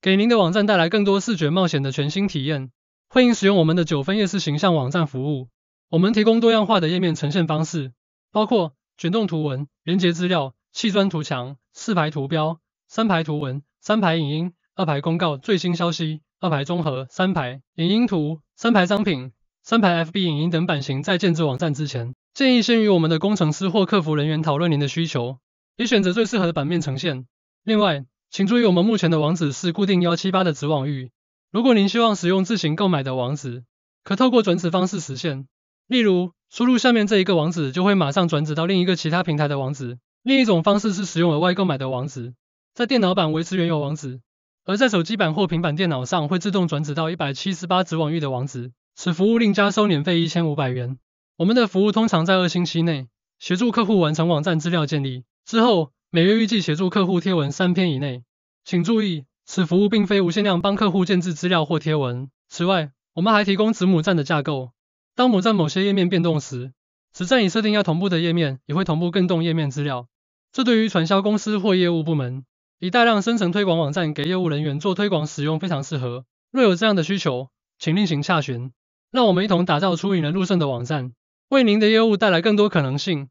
给您的网站带来更多视觉冒险的全新体验。欢迎使用我们的九分夜视形象网站服务。我们提供多样化的页面呈现方式，包括卷动图文、连接资料、砌砖图墙、四排图标、三排图文、三排影音、二排公告最新消息、二排综合、三排影音图、三排商品、三排 FB 影音等版型。在建置网站之前，建议先与我们的工程师或客服人员讨论您的需求，以选择最适合的版面呈现。另外，请注意，我们目前的网址是固定幺七八的子网域。如果您希望使用自行购买的网址，可透过转址方式实现。例如，输入下面这一个网址，就会马上转址到另一个其他平台的网址。另一种方式是使用额外购买的网址，在电脑版维持原有网址，而在手机版或平板电脑上会自动转址到一百七十八子网域的网址。此服务另加收年费一千五百元。我们的服务通常在二星期内协助客户完成网站资料建立之后。每月预计协助客户贴文三篇以内，请注意，此服务并非无限量帮客户建置资料或贴文。此外，我们还提供子母站的架构，当母站某些页面变动时，子站已设定要同步的页面也会同步更动页面资料。这对于传销公司或业务部门，以大量生成推广网站给业务人员做推广使用非常适合。若有这样的需求，请另行洽询。让我们一同打造出引人入胜的网站，为您的业务带来更多可能性。